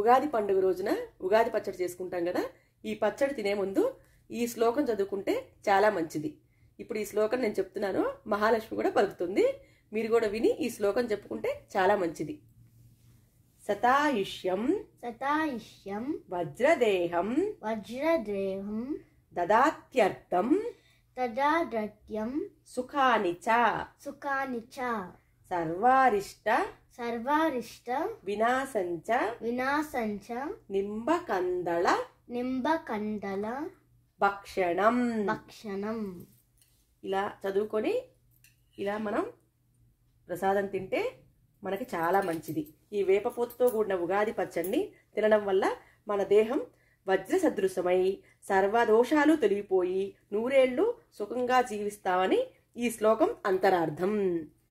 ఉగాది పండుగ రోజున ఉగాది పచ్చడి చేసుకుంటాం కదా ఈ పచ్చడి తినే ముందు ఈ శ్లోకం చదువుకుంటే చాలా మంచిది ఇప్పుడు ఈ శ్లోకం నేను చెప్తున్నాను మహాలక్ష్మి కూడా పలుకుతుంది మీరు కూడా విని ఈ శ్లోకం చెప్పుకుంటే చాలా మంచిది సతాయుష్యం సతాయుష్యం వజ్రదేహం వజ్రదేహం దదాత్యర్థం దదాదత్యం సుఖాని చ సుఖాని సర్వారిష్ట సర్వారిష్ట వినాశంచ వినాశంచ నింబకందళ నింబకందళ భక్షణం భక్షణం ఇలా చదువుకొని ఇలా మనం ప్రసాదం తింటే మనకి చాలా మంచిది ఈ వేపపూతతో కూడిన ఉగాది పచ్చడిని తినడం వల్ల మన దేహం వజ్ర సదృశమై సర్వదోషాలు తొలగిపోయి నూరేళ్లు సుఖంగా జీవిస్తామని ఈ శ్లోకం అంతరార్థం